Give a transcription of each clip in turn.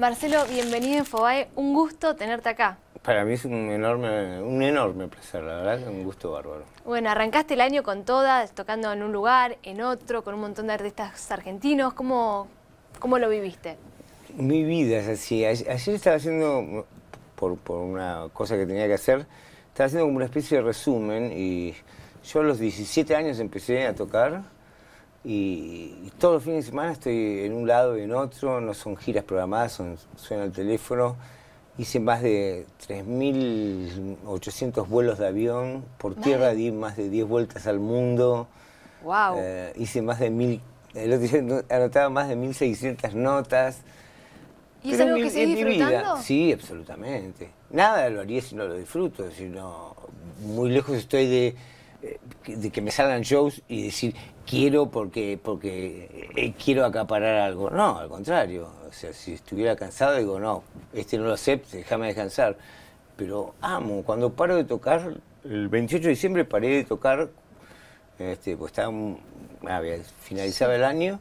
Marcelo, bienvenido en Infobae. Un gusto tenerte acá. Para mí es un enorme, un enorme placer, la verdad un gusto bárbaro. Bueno, arrancaste el año con todas, tocando en un lugar, en otro, con un montón de artistas argentinos. ¿Cómo, cómo lo viviste? Mi vida es así. Ayer estaba haciendo, por una cosa que tenía que hacer, estaba haciendo como una especie de resumen y yo a los 17 años empecé a tocar y, todos los fines de semana estoy en un lado y en otro, no son giras programadas, son, suena el teléfono. Hice más de 3.800 vuelos de avión, por tierra di más de 10 vueltas al mundo. Wow. Eh, hice más de 1.000, más de 1.600 notas. ¿Y Pero es algo que disfrutando? sí, absolutamente. Nada lo haría si no lo disfruto, sino muy lejos estoy de eh, que me salgan shows y decir, quiero porque, porque eh, quiero acaparar algo. No, al contrario. O sea, si estuviera cansado, digo, no, este no lo acepte, déjame descansar. Pero amo, cuando paro de tocar, el 28 de diciembre paré de tocar, este, pues estaba, finalizaba el año,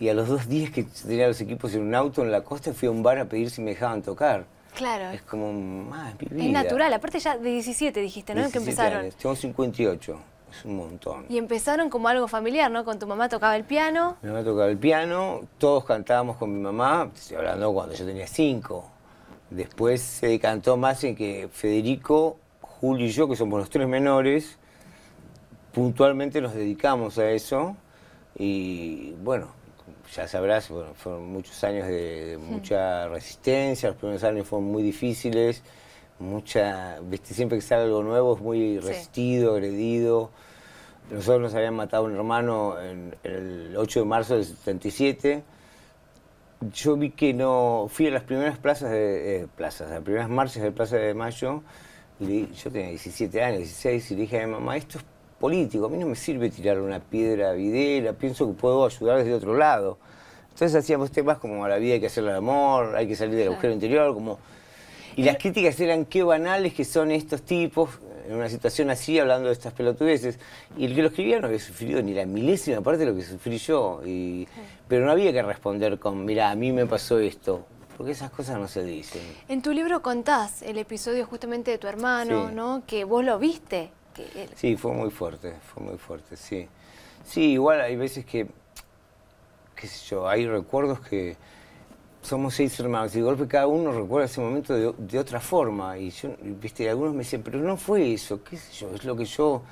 y a los dos días que tenía los equipos en un auto en la costa, fui a un bar a pedir si me dejaban tocar. Claro. Es como, es Es natural, aparte ya de 17 dijiste, ¿no? que empezaron. Años. Tengo 58 un montón. Y empezaron como algo familiar, ¿no? Con tu mamá tocaba el piano. Mi mamá tocaba el piano, todos cantábamos con mi mamá, estoy hablando cuando yo tenía cinco. Después se decantó más en que Federico, Julio y yo, que somos los tres menores, puntualmente nos dedicamos a eso. Y bueno, ya sabrás, fueron muchos años de, mucha resistencia, los primeros años fueron muy difíciles mucha, siempre que sale algo nuevo es muy resistido, agredido. Nosotros nos habían matado un hermano el 8 de marzo del 77. Yo vi que no, fui a las primeras plazas, de, eh, plazas, a las primeras marchas de Plaza de Mayo, yo tenía 17 años, 16, y le dije a mi mamá, esto es político, a mí no me sirve tirar una piedra a Videla pienso que puedo ayudar desde otro lado. Entonces hacíamos temas como a la vida hay que hacer el amor, hay que salir del agujero interior, como y las críticas eran qué banales que son estos tipos en una situación así, hablando de estas pelotudeces. Y el que lo escribía no había sufrido ni la milésima parte de lo que sufrí yo. pero no había que responder con, mira, a mí me pasó esto. Porque esas cosas no se dicen. En tu libro contás el episodio justamente de tu hermano, ¿no? Que vos lo viste. Sí, fue muy fuerte, fue muy fuerte, sí. Sí, igual hay veces que, qué sé yo, hay recuerdos que somos seis hermanos y de golpe cada uno recuerda ese momento de, otra forma. Y yo, viste, algunos me dicen, pero no fue eso, qué sé yo, es lo que yo,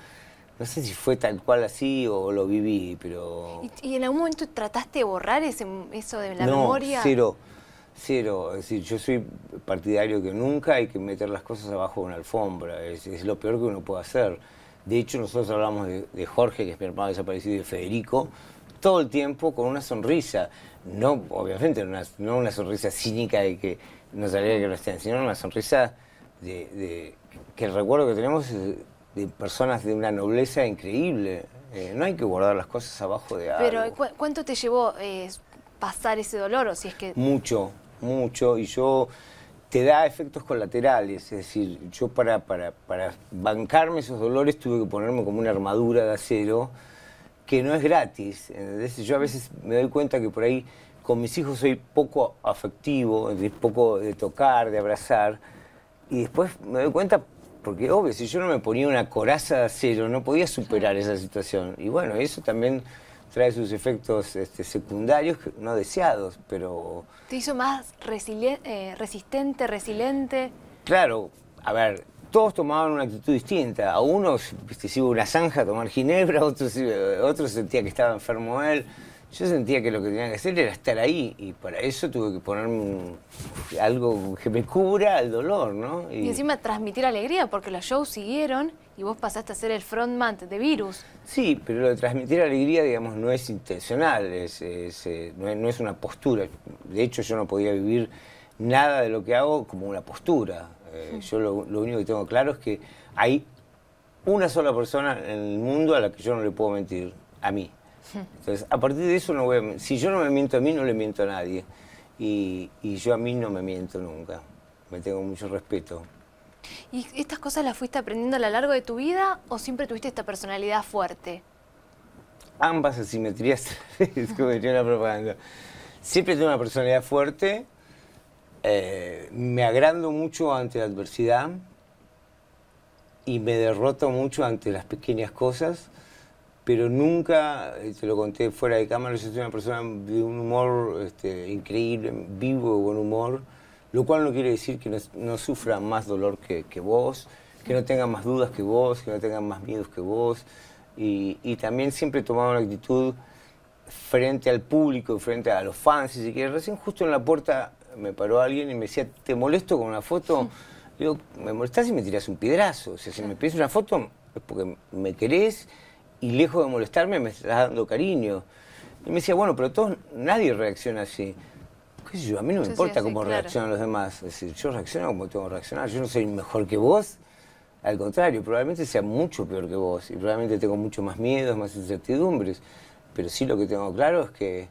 no sé si fue tal cual así o lo viví, pero... ¿Y, en algún momento trataste de borrar ese, eso de la no, memoria? cero, cero. Es decir, yo soy partidario que nunca hay que meter las cosas abajo de una alfombra, es, lo peor que uno puede hacer. De hecho, nosotros hablamos de, de Jorge, que es mi hermano desaparecido, y de Federico, todo el tiempo con una sonrisa no obviamente no una sonrisa cínica de que no sabía que lo estén, sino una sonrisa de, que el recuerdo que tenemos es de personas de una nobleza increíble. Eh, no hay que guardar las cosas abajo de algo. Pero ¿cuánto te llevó eh, pasar ese dolor? O si es que... Mucho, mucho. Y yo te da efectos colaterales. Es decir, yo para, para bancarme esos dolores tuve que ponerme como una armadura de acero que no es gratis. Yo a veces me doy cuenta que por ahí con mis hijos soy poco afectivo, poco de tocar, de abrazar, y después me doy cuenta, porque obvio, si yo no me ponía una coraza de acero, no podía superar esa situación. Y bueno, eso también trae sus efectos este, secundarios no deseados, pero... ¿Te hizo más eh, resistente, resiliente? Claro, a ver, todos tomaban una actitud distinta. A unos se una zanja a tomar ginebra, otros, otros sentía que estaba enfermo él. Yo sentía que lo que tenía que hacer era estar ahí y para eso tuve que ponerme algo que me cubra el dolor, ¿no? Y... encima transmitir alegría porque los shows siguieron y vos pasaste a ser el frontman de Virus. Sí, pero lo de transmitir alegría, digamos, no es intencional, es, eh, no es una postura. De hecho, yo no podía vivir nada de lo que hago como una postura. Eh, hmm. yo lo, único que tengo claro es que hay una sola persona en el mundo a la que yo no le puedo mentir, a mí. Hmm. Entonces, a partir de eso, no voy si yo no me miento a mí, no le miento a nadie. Y, yo a mí no me miento nunca. Me tengo mucho respeto. ¿Y estas cosas las fuiste aprendiendo a lo largo de tu vida o siempre tuviste esta personalidad fuerte? Ambas asimetrías, como diría la propaganda. Siempre tuve una personalidad fuerte, eh, me agrando mucho ante la adversidad y me derroto mucho ante las pequeñas cosas, pero nunca, eh, te lo conté fuera de cámara, yo soy una persona de un humor este, increíble, vivo, de buen humor, lo cual no quiere decir que no, sufra más dolor que, vos, que no tenga más dudas que vos, que no tenga más miedos que vos, y, también siempre he tomado la actitud frente al público, frente a los fans, si quieres. Recién justo en la puerta me paró alguien y me decía, ¿te molesto con una foto? Digo, me molestás y me tirás un piedrazo. O sea, si me pides una foto es porque me querés y lejos de molestarme me estás dando cariño. Y me decía, bueno, pero todos, nadie reacciona así. ¿Qué sé yo? A mí no me importa cómo reaccionan los demás. Es decir, yo reacciono como tengo que reaccionar. Yo no soy mejor que vos. Al contrario, probablemente sea mucho peor que vos y probablemente tengo mucho más miedos, más incertidumbres pero sí lo que tengo claro es que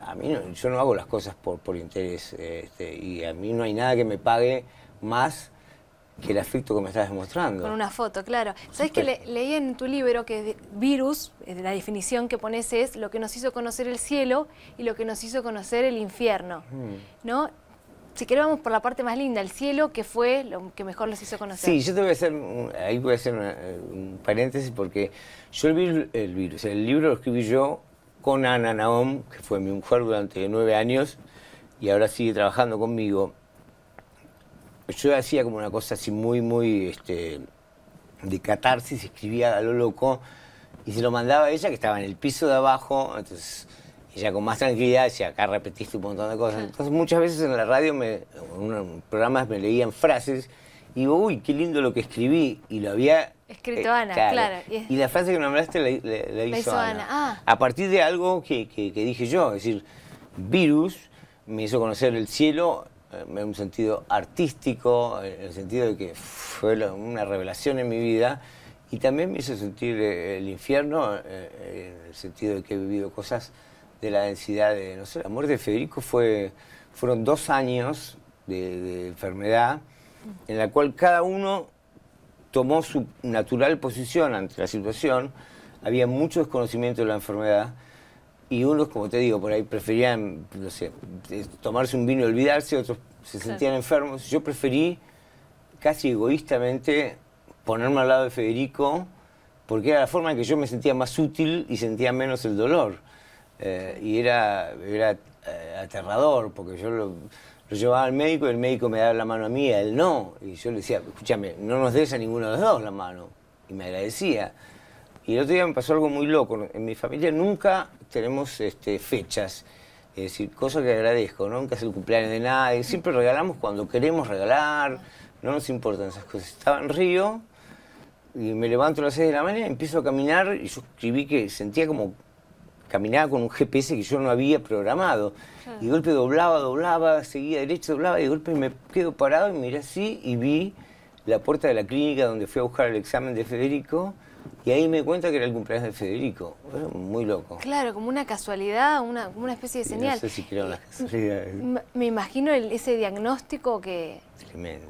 a mí yo no hago las cosas por, interés este, y a mí no hay nada que me pague más que el afecto que me estás demostrando. Con una foto, claro. Sabes que leí en tu libro que virus, eh, la definición que pones es lo que nos hizo conocer el cielo y lo que nos hizo conocer el infierno, mm. ¿no? si querés vamos por la parte más linda, el cielo, que fue lo que mejor los hizo conocer. Sí, yo te voy a hacer, ahí voy a hacer un paréntesis porque yo el, virus, el libro lo escribí yo con Ana Naom, que fue mi mujer durante nueve años y ahora sigue trabajando conmigo. Yo hacía como una cosa así muy, muy este, de catarsis, escribía a lo loco y se lo mandaba a ella que estaba en el piso de abajo, entonces y ya con más tranquilidad, si acá repetiste un montón de cosas. Entonces muchas veces en la radio, me, en programas me leían frases y digo, uy, qué lindo lo que escribí. Y lo había... Escrito eh, Ana, claro. Y, la frase que nombraste la, la, hizo, Ana. Ah. A partir de algo que, que, que, dije yo, es decir, virus me hizo conocer el cielo eh, en un sentido artístico, en el sentido de que fue una revelación en mi vida. Y también me hizo sentir eh, el infierno, en el sentido de que he vivido cosas de la densidad de... No sé, la muerte de Federico fue, fueron dos años de, enfermedad en la cual cada uno tomó su natural posición ante la situación. Había mucho desconocimiento de la enfermedad y unos, como te digo, por ahí preferían, eh, tomarse un vino y olvidarse, otros se sentían enfermos. Yo preferí casi egoístamente ponerme al lado de Federico porque era la forma en que yo me sentía más útil y sentía menos el dolor. Eh, y era, era eh, aterrador, porque yo lo, llevaba al médico y el médico me daba la mano a mí, a él no. Y yo le decía, escúchame, no nos des a ninguno de los dos la mano. Y me agradecía. Y el otro día me pasó algo muy loco. En mi familia nunca tenemos este, fechas. Es decir, cosas que agradezco, nunca es el cumpleaños de nadie. Siempre regalamos cuando queremos regalar. No nos importan esas cosas. Estaba en Río y me levanto a las 6 de la mañana, empiezo a caminar y yo escribí que sentía como caminaba con un GPS que yo no había programado. Y de golpe doblaba, doblaba, seguía derecho, doblaba, y de golpe me quedo parado y miré así y vi la puerta de la clínica donde fui a buscar el examen de Federico. Y ahí me cuenta que era el cumpleaños de Federico. muy loco. Claro, como una casualidad, una, como una especie de señal. No sé creo en casualidad. Me imagino ese diagnóstico que... Tremendo.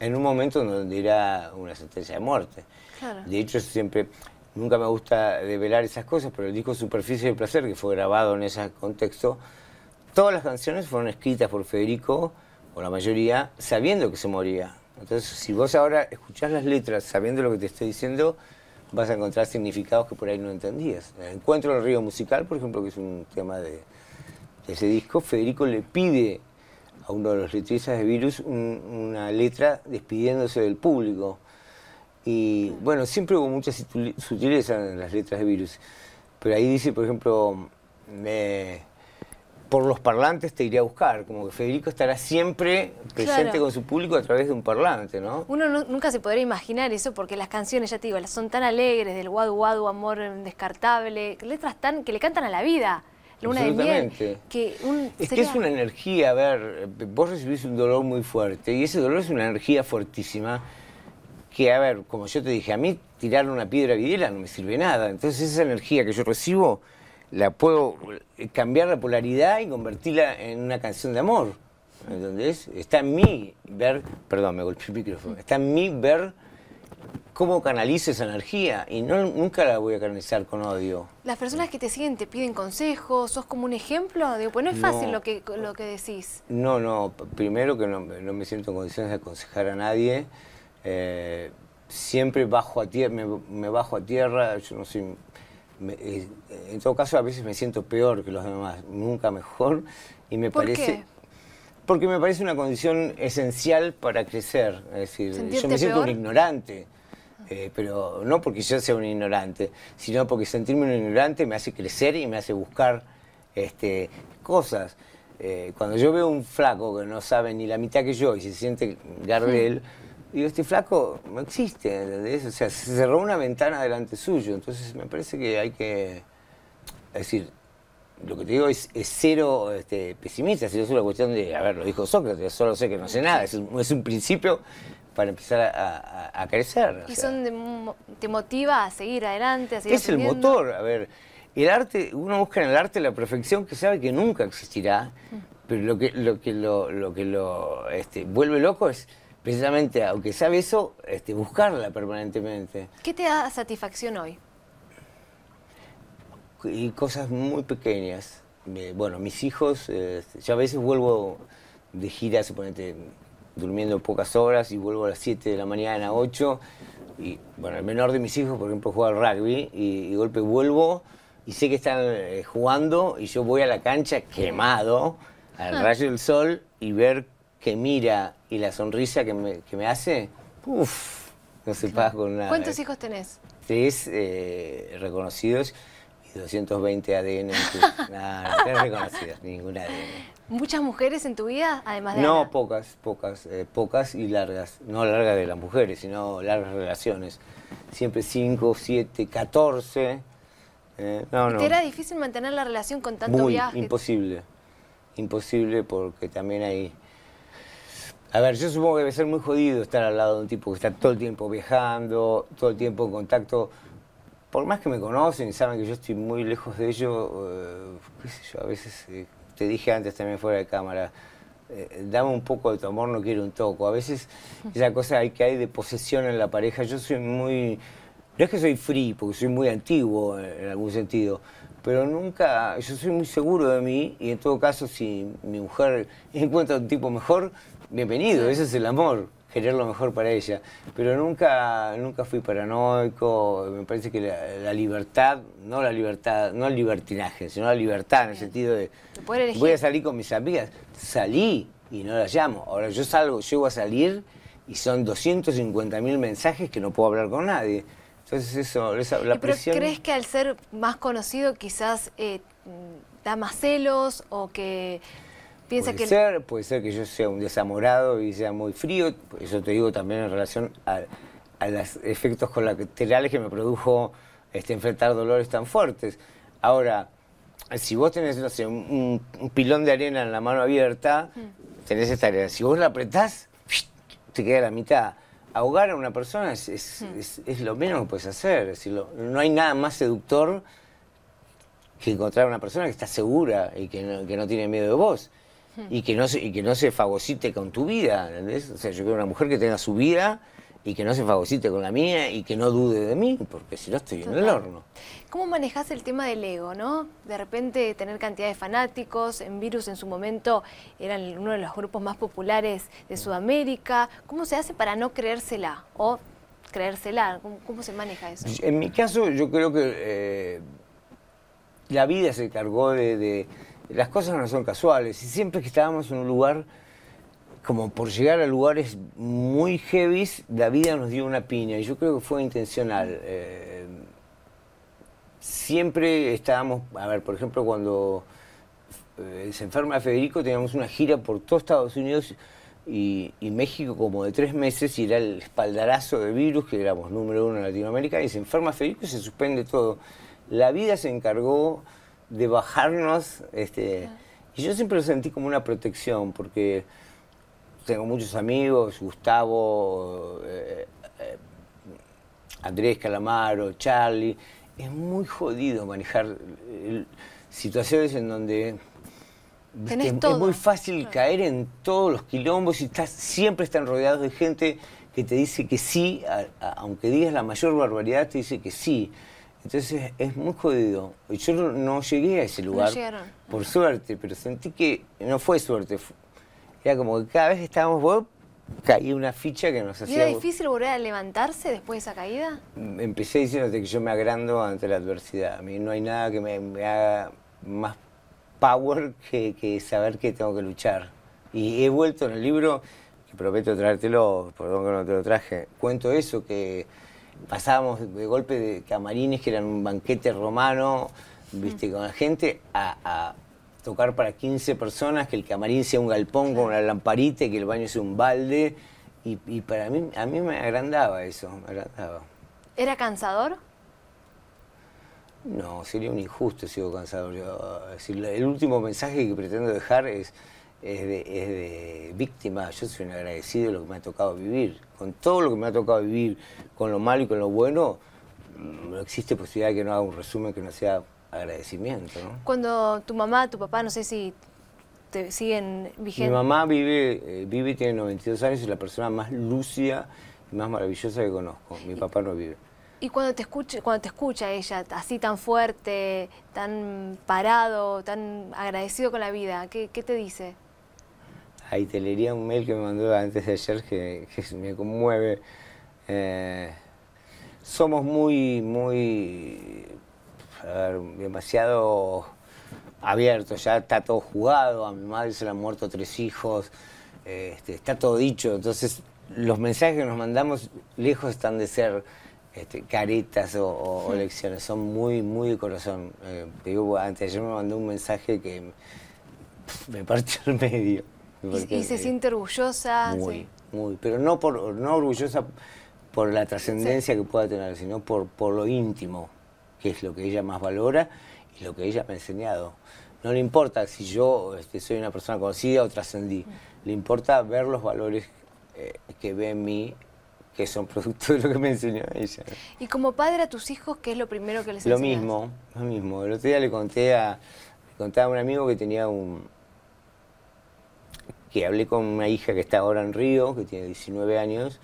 En un momento donde era una sentencia de muerte. Claro. De hecho, siempre nunca me gusta develar esas cosas, pero el disco Superficie de Placer, que fue grabado en ese contexto, todas las canciones fueron escritas por Federico, o la mayoría, sabiendo que se moría. Entonces, si vos ahora escuchás las letras sabiendo lo que te estoy diciendo, vas a encontrar significados que por ahí no entendías. Encuentro el Encuentro Río Musical, por ejemplo, que es un tema de, ese disco, Federico le pide a uno de los letristas de Virus una letra despidiéndose del público. Y bueno, siempre hubo mucha sutileza en las letras de Virus. Pero ahí dice, por ejemplo, eh, por los parlantes te iré a buscar. Como que Federico estará siempre presente con su público a través de un parlante, ¿no? Uno nunca se podría imaginar eso porque las canciones, ya te digo, son tan alegres, del guadu guadu, amor descartable, letras tan que le cantan a la vida. Luna es que es una energía, a ver, vos recibís un dolor muy fuerte y ese dolor es una energía fuertísima que, a ver, como yo te dije, a mí tirar una piedra videla no me sirve nada. Entonces esa energía que yo recibo la puedo cambiar la polaridad y convertirla en una canción de amor. ¿Entendés? Está en mí ver, perdón, me golpeé el micrófono, está en mí ver cómo canalizo esa energía y no, nunca la voy a canalizar con odio. Las personas que te siguen te piden consejos, sos como un ejemplo, digo, pues no es fácil lo, que, lo que decís. No, no, primero que no, no me siento en condiciones de aconsejar a nadie. Eh, siempre bajo a tierra, me, bajo a tierra, yo no soy... Eh, en todo caso, a veces me siento peor que los demás, nunca mejor, y me parece... Qué? Porque me parece una condición esencial para crecer, es decir, yo me siento un ignorante. Eh, pero no porque yo sea un ignorante, sino porque sentirme un ignorante me hace crecer y me hace buscar este, cosas. cuando yo veo un flaco que no sabe ni la mitad que yo y se siente Gardel, hmm. Y este flaco no existe, O sea, se cerró una ventana delante suyo, entonces me parece que hay que, decir, lo que te digo es, es cero este, pesimista, si es una cuestión de, a ver, lo dijo Sócrates, solo sé que no sé nada, es un, es un principio para empezar a, crecer. Y son te motiva a seguir adelante, Es el motor, a ver, el arte, uno busca en el arte la perfección que sabe que nunca existirá, mm. pero lo que lo, que lo, lo que lo este, vuelve loco es precisamente, aunque sabe eso, este, buscarla permanentemente. ¿Qué te da satisfacción hoy? Y cosas muy pequeñas. Eh, bueno, mis hijos, este, yo a veces vuelvo de gira, suponete, durmiendo pocas horas y vuelvo a las 7 de la mañana, a 8. Y bueno, el menor de mis hijos, por ejemplo, juega al rugby y, golpe vuelvo y sé que están eh, jugando y yo voy a la cancha quemado al ah. rayo del sol y ver que mira y la sonrisa que me, hace, uff, no se pasa con nada. ¿Cuántos hijos tenés? Tres eh, reconocidos y 220 ADN. nada, tres reconocidos, ninguna ADN. ¿Muchas mujeres en tu vida, además de No, pocas, pocas, eh, pocas y largas. No largas de las mujeres, sino largas relaciones. Siempre 5, 7, 14. no, no. ¿Te era difícil mantener la relación con tanto Muy imposible. Imposible porque también hay a ver, yo supongo que debe ser muy jodido estar al lado de un tipo que está todo el tiempo viajando, todo el tiempo en contacto. Por más que me conocen y saben que yo estoy muy lejos de ellos, eh, qué sé yo, a veces, eh, te dije antes también fuera de cámara, eh, dame un poco de tu amor, no quiero un toco. A veces esa cosa hay que hay de posesión en la pareja. Yo soy muy... No es que soy free, porque soy muy antiguo en algún sentido, pero nunca, yo soy muy seguro de mí y en todo caso si mi mujer encuentra un tipo mejor, bienvenido, ese es el amor, generar lo mejor para ella. Pero nunca, nunca fui paranoico, me parece que la, libertad, no la libertad, no el libertinaje, sino la libertad en el sentido de voy a salir con mis amigas, salí y no las llamo. Ahora yo salgo, llego a salir y son 250 mil mensajes que no puedo hablar con nadie. Entonces eso, esa, la ¿Pero presión... crees que al ser más conocido quizás eh, da más celos o que puede ser, puede ser que yo sea un desamorado y sea muy frío, eso te digo también en relación a, los efectos colaterales que me produjo este, enfrentar dolores tan fuertes. Ahora, si vos tenés, un, pilón de arena en la mano abierta, mm. tenés esta arena. Si vos la apretás, te queda la mitad. Ahogar a una persona es, mm. lo menos que puedes hacer. no hay nada más seductor que encontrar a una persona que está segura y que no tiene miedo de vos y que no se, y que no se fagocite con tu vida. O sea, yo quiero una mujer que tenga su vida y que no se fagocite con la mía y que no dude de mí, porque si no estoy en el horno. ¿Cómo manejás el tema del ego, no? De repente tener cantidad de fanáticos, en Virus en su momento eran uno de los grupos más populares de Sudamérica. ¿Cómo se hace para no creérsela o creérsela? ¿Cómo, se maneja eso? En mi caso yo creo que eh, la vida se cargó de las cosas no son casuales. Y siempre que estábamos en un lugar, como por llegar a lugares muy heavy, la vida nos dio una piña. Y yo creo que fue intencional. Eh, siempre estábamos, a ver, por ejemplo, cuando eh, se enferma Federico, teníamos una gira por todo Estados Unidos. Y, y, México como de tres meses y era el espaldarazo de virus, que éramos número uno en Latinoamérica, y se enferma Federico y se suspende todo. La vida se encargó de bajarnos. Este, Y yo siempre lo sentí como una protección, porque tengo muchos amigos, Gustavo, eh, eh, Andrés Calamaro, Charlie. Es muy jodido manejar eh, situaciones en donde es, muy fácil caer en todos los quilombos y estás, siempre están rodeados de gente que te dice que sí, aunque digas la mayor barbaridad, te dice que sí. Entonces es muy jodido. Yo no llegué a ese lugar, por suerte, pero sentí que no fue suerte. Era como que cada vez que estábamos vos, caía una ficha que nos hacía... ¿Y era difícil volver a levantarse después de esa caída? Empecé diciéndote que yo me agrando ante la adversidad. A mí no hay nada que me, haga más power que, saber que tengo que luchar. Y he vuelto en el libro, que prometo traértelo, perdón que no te lo traje, cuento eso, que pasábamos de golpe de camarines, que eran un banquete romano, viste, con la gente, a, tocar para 15 personas, que el camarín sea un galpón con una lamparita, que el baño sea un balde. Y, para mí, a mí me agrandaba eso, me ¿Era cansador? No, sería un injusto si cansador. el último mensaje que pretendo dejar es es de, víctima. Yo soy un agradecido de lo que me ha tocado vivir. Con todo lo que me ha tocado vivir, con lo malo y con lo bueno, mm, no existe posibilidad de que no haga un resumen que no sea agradecimiento. ¿no? Cuando tu mamá, tu papá, no sé si te siguen vigente Mi mamá vive, eh, vive tiene 92 años, es la persona más lúcida y más maravillosa que conozco. Mi papá no vive. Y cuando te escucha, cuando te escucha ella, así tan fuerte, tan parado, tan agradecido con la vida, ¿qué, qué te dice? ahí te leería un mail que me mandó antes de ayer que, me conmueve. Eh, somos muy, muy, demasiado abiertos, ya está todo jugado, a mi madre se le han muerto tres hijos, este, está todo dicho, entonces los mensajes que nos mandamos lejos están de ser este, caretas o, lecciones, son muy, muy de corazón. Eh, digo, antes ayer me mandó un mensaje que me partió el medio y, se siente orgullosa. Muy, muy, pero no, por, no orgullosa por la trascendencia que pueda tener, sino por, por lo íntimo, que es lo que ella más valora y lo que ella me ha enseñado. No le importa si yo este, soy una persona conocida o trascendí, mm. le importa ver los valores eh, que ve en mí que son producto de lo que me enseñó ella. ¿Y como padre a tus hijos qué es lo primero que les Lo mismo, lo mismo. El otro día le conté a, le conté a un amigo que tenía un, que hablé con una hija que está ahora en Río, que tiene 19 años,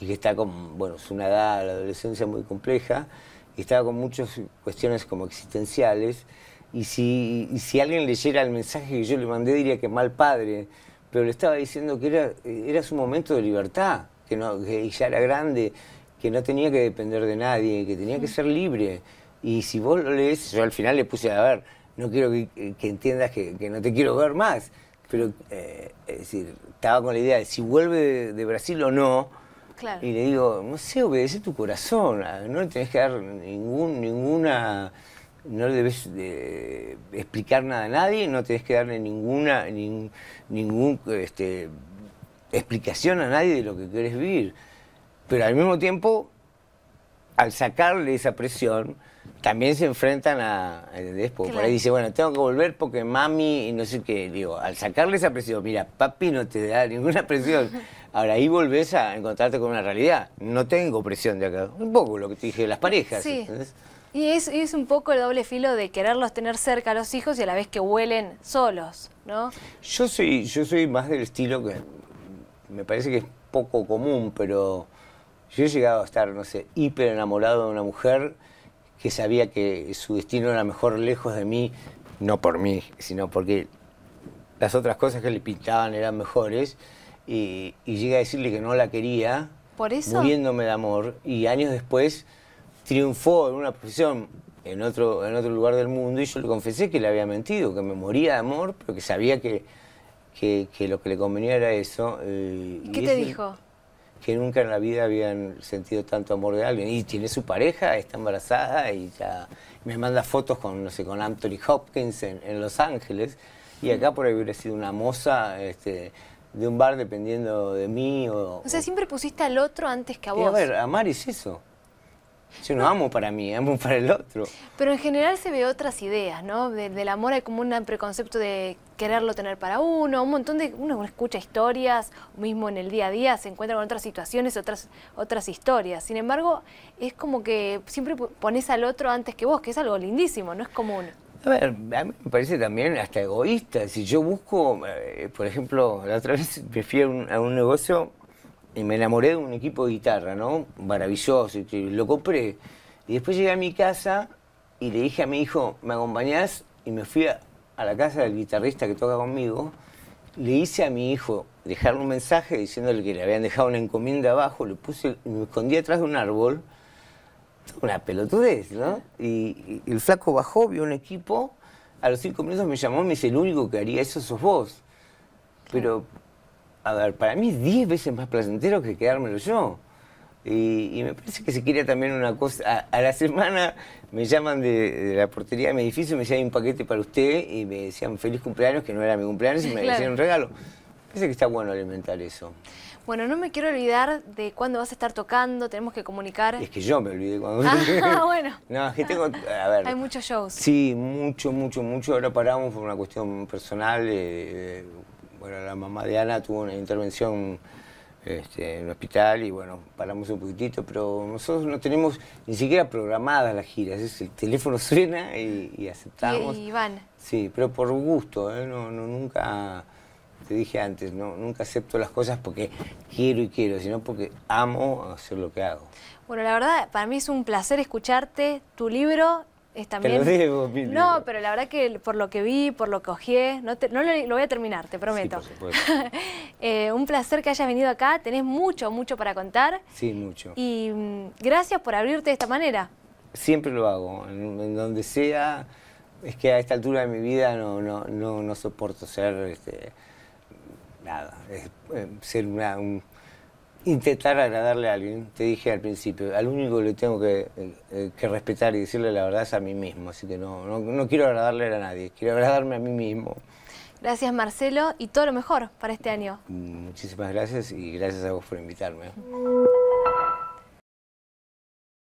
y que está con, bueno, es una edad, la adolescencia muy compleja, y estaba con muchas cuestiones como existenciales, y si, si alguien leyera el mensaje que yo le mandé diría que mal padre, pero le estaba diciendo que era, su momento de libertad, que, no, ya era grande, que no tenía que depender de nadie, que tenía que ser libre. Y si vos lo lees, yo al final le puse, a ver, no quiero que, entiendas que no te quiero ver más, pero eh, es decir, estaba con la idea de si vuelve de, Brasil o no. Y le digo, no sé, obedece tu corazón, ah, no le tenés que dar ningún, ninguna, no debes eh, explicar nada a nadie, no tenés que darle ninguna, ningún, este, explicación a nadie de lo que querés vivir. Pero al mismo tiempo, al sacarle esa presión, también se enfrentan a. ¿Entendés? por ahí dice, bueno, tengo que volver porque mami, y no sé qué. Digo, al sacarle esa presión, mira, papi no te da ninguna presión. Ahora ahí volvés a encontrarte con una realidad. No tengo presión de acá. Un poco lo que te dije las parejas. Sí. Y es, es, un poco el doble filo de quererlos tener cerca a los hijos y a la vez que huelen solos, ¿no? Yo soy, yo soy más del estilo que me parece que es poco común, pero yo he llegado a estar, no sé, hiper enamorado de una mujer que sabía que su destino era mejor lejos de mí, no por mí, sino porque las otras cosas que le pintaban eran mejores, y, llegué a decirle que no la quería, ¿Por muriéndome de amor, y años después triunfó en una posición en otro, en otro lugar del mundo, y yo le confesé que le había mentido, que me moría de amor, pero que sabía que, lo que le convenía era eso. Eh, ¿Y ¿Qué te dijo? que nunca en la vida habían sentido tanto amor de alguien. Y tiene su pareja, está embarazada y ya me manda fotos con, no sé, con Anthony Hopkins en, en Los Ángeles. Y acá por ahí hubiera sido una moza este, de un bar dependiendo de mí. O, sea, siempre pusiste al otro antes que a vos. a ver, amar es eso. Yo no, amo para mí, amo para el otro. Pero en general se ve otras ideas, ¿no? del amor hay como un preconcepto de quererlo tener para uno, un montón de, uno escucha historias, mismo en el día a día se encuentra con otras situaciones, otras, otras historias. Sin embargo, es como que siempre pones al otro antes que vos, que es algo lindísimo, no es común. A ver, a mí me parece también hasta egoísta. Si yo busco, eh, por ejemplo, la otra vez me fui a un, negocio y me enamoré de un equipo de guitarra, ¿no? Maravilloso, lo compré. Y después llegué a mi casa y le dije a mi hijo, ¿me acompañás? Y me fui a, a la casa del guitarrista que toca conmigo, le hice a mi hijo Dejarle un mensaje diciéndole que le habían dejado una encomienda abajo, le puse, me escondí atrás de un árbol, una pelotudez, ¿no? Y, y el flaco bajó, vio un equipo, a los cinco minutos me llamó, me dice, el único que haría eso sos vos. Pero, a ver, para mí es diez veces más placentero que quedármelo yo. Y, me parece que se quería también una cosa. A, la semana me llaman de, la portería de mi edificio, me decían un paquete para usted y me decían feliz cumpleaños, que no era mi cumpleaños, y me decían un regalo. Me parece que está bueno alimentar eso. Bueno, no me quiero olvidar de cuándo vas a estar tocando, tenemos que comunicar. Es que yo me olvidé cuando... Ah, bueno. No, es que tengo... A ver. Hay muchos shows. Sí, mucho, mucho, mucho. Ahora paramos por una cuestión personal. Eh, eh, bueno, la mamá de Ana tuvo una intervención este, en el hospital y bueno, paramos un poquitito, pero nosotros no tenemos ni siquiera programadas las giras, es, el teléfono suena y, aceptamos. Y, van. Sí, pero por gusto, ¿eh? nunca, te dije antes, no, nunca acepto las cosas porque quiero y quiero, sino porque amo hacer lo que hago. Bueno, la verdad, para mí es un placer escucharte, tu libro no, pero la verdad que por lo que vi, por lo que ojé, no, lo, voy a terminar, te prometo. Eh, un placer que hayas venido acá, tenés mucho, mucho para contar. Sí, mucho. Y mm, gracias por abrirte de esta manera. Siempre lo hago, en, donde sea, es que a esta altura de mi vida no, no, no, no soporto ser, este, nada, eh, ser un intentar agradarle a alguien, te dije al principio, al único que le tengo que, eh, respetar y decirle la verdad es a mí mismo, así que no, no, quiero agradarle a nadie, quiero agradarme a mí mismo. Gracias Marcelo y todo lo mejor para este año. Muchísimas gracias y gracias a vos por invitarme.